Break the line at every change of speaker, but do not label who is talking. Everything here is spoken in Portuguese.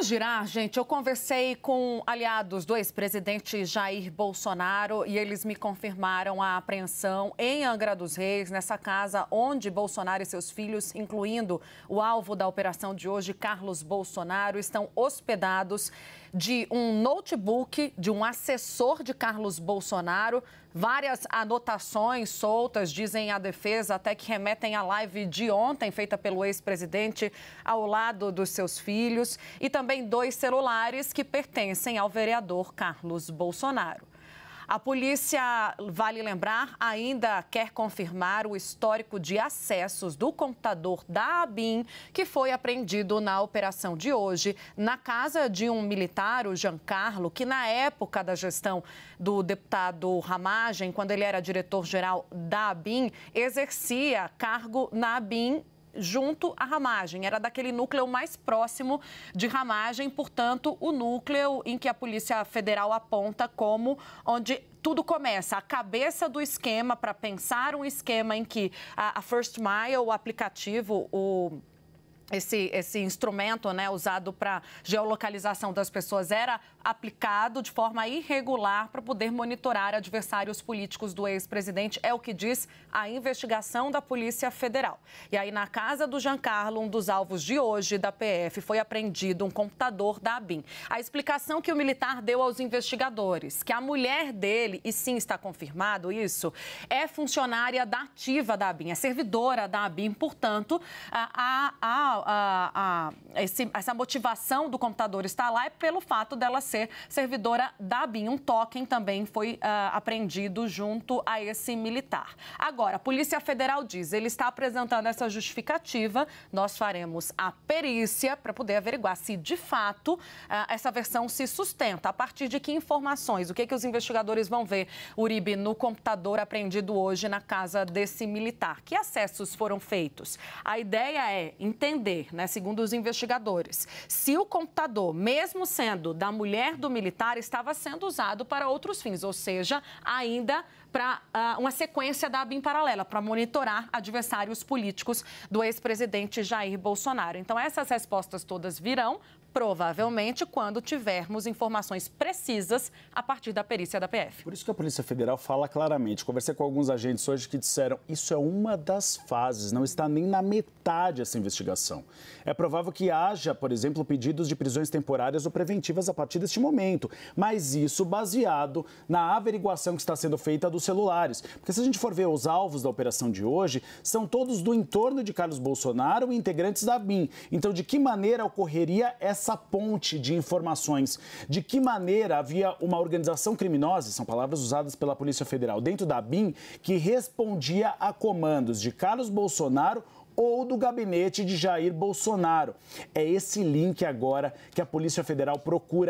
Vamos girar, gente. Eu conversei com aliados do ex-presidente Jair Bolsonaro e eles me confirmaram a apreensão em Angra dos Reis, nessa casa onde Bolsonaro e seus filhos, incluindo o alvo da operação de hoje, Carlos Bolsonaro, estão hospedados de um notebook de um assessor de Carlos Bolsonaro Várias anotações soltas, dizem a defesa, até que remetem à live de ontem, feita pelo ex-presidente ao lado dos seus filhos, e também dois celulares que pertencem ao vereador Carlos Bolsonaro. A polícia, vale lembrar, ainda quer confirmar o histórico de acessos do computador da ABIN, que foi apreendido na operação de hoje na casa de um militar, o Giancarlo, que na época da gestão do deputado Ramagem, quando ele era diretor-geral da ABIN, exercia cargo na ABIN junto à ramagem. Era daquele núcleo mais próximo de ramagem, portanto, o núcleo em que a Polícia Federal aponta como onde tudo começa. A cabeça do esquema para pensar um esquema em que a, First Mile, o aplicativo, o esse, esse instrumento né, usado para geolocalização das pessoas era aplicado de forma irregular para poder monitorar adversários políticos do ex-presidente, é o que diz a investigação da Polícia Federal. E aí, na casa do Giancarlo, um dos alvos de hoje da PF, foi apreendido um computador da ABIN. A explicação que o militar deu aos investigadores, que a mulher dele, e sim está confirmado isso, é funcionária da ativa da ABIN, é servidora da ABIN, portanto, a, a a, a, esse, essa motivação do computador estar lá é pelo fato dela ser servidora da BIM. Um token também foi uh, ah, apreendido junto a esse militar. Agora, a Polícia Federal diz, ele está apresentando essa justificativa, nós faremos a perícia para poder averiguar se de fato uh, essa versão se sustenta. A partir de que informações? O que, é que os investigadores vão ver, Uribe, no computador apreendido hoje na casa desse militar? Que acessos foram feitos? A ideia é entender entender, né, segundo os investigadores, se o computador, mesmo sendo da mulher do militar, estava sendo usado para outros fins, ou seja, ainda para uh, ah, uma sequência da ABIM paralela, para monitorar adversários políticos do ex-presidente Jair Bolsonaro. Então, essas respostas todas virão, provavelmente, quando tivermos informações precisas a partir da perícia da PF. Por isso que a
Polícia Federal fala claramente. Conversei com alguns agentes hoje que disseram isso é uma das fases, não está nem na metade essa investigação. É provável que haja, por exemplo, pedidos de prisões temporárias ou preventivas a partir deste momento, mas isso baseado na averiguação que está sendo feita do dos celulares. Porque se a gente for ver os alvos da operação de hoje, são todos do entorno de Carlos Bolsonaro e integrantes da BIM. Então, de que maneira ocorreria essa ponte de informações? De que maneira havia uma organização criminosa, são palavras usadas pela Polícia Federal, dentro da BIM, que respondia a comandos de Carlos Bolsonaro ou do gabinete de Jair Bolsonaro. É esse link agora que a Polícia Federal procura